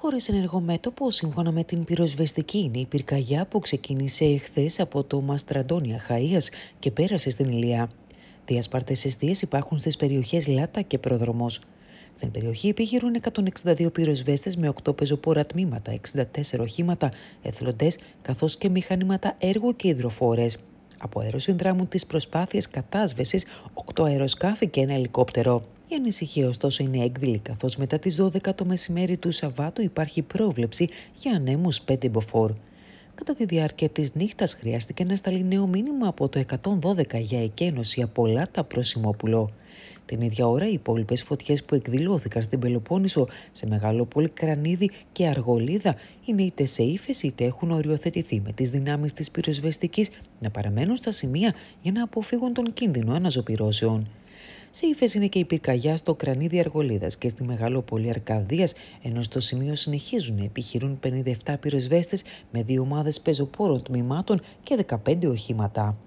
χωρίς ενεργό μέτωπο, σύμφωνα με την πυροσβεστική, είναι η πυρκαγιά που ξεκίνησε εχθές από το Μαστραντόνια Χαΐας και πέρασε στην Ηλία. Διασπάρτες αιστείες υπάρχουν στις περιοχές Λάτα και Προδρομός. Στην περιοχή επίγειρουν 162 πυροσβέστες με 8 πεζοπόρα τμήματα, 64 οχήματα, εθλοντές, καθώς και μηχανήματα έργου και υδροφόρες. Από αέρο συνδράμουν τις προσπάθειες κατάσβεσης 8 αεροσκάφη και ένα ελικόπτερο. Η ανησυχία ωστόσο είναι έκδηλη καθώς μετά τις 12 το μεσημέρι του Σαββάτου υπάρχει πρόβλεψη για ανέμους 5 μποφόρ. Κατά τη διάρκεια της νύχτας χρειάστηκε να σταλεί νέο μήνυμα από το 112 για εκένωση από Λάτα Προσιμόπουλο. Την ίδια ώρα οι υπόλοιπες φωτιές που εκδηλώθηκαν στην Πελοπόννησο, σε μεγάλο πόλη κρανίδι και Αργολίδα είναι είτε σε ύφεση είτε έχουν οριοθετηθεί με τις δυνάμεις της πυροσβεστικής να παραμένουν στα σημεία για να αποφύγουν τον κίνδυνο αναζωπηρώσεων. Σε ύφε είναι και η πυρκαγιά στο κρανίδι Αργολίδας και στη Μεγαλόπολη Αρκαδίας, ενώ στο σημείο συνεχίζουν να επιχειρούν 57 πυροσβέστες με δύο ομάδες πεζοπόρων τμήματων και 15 οχήματα.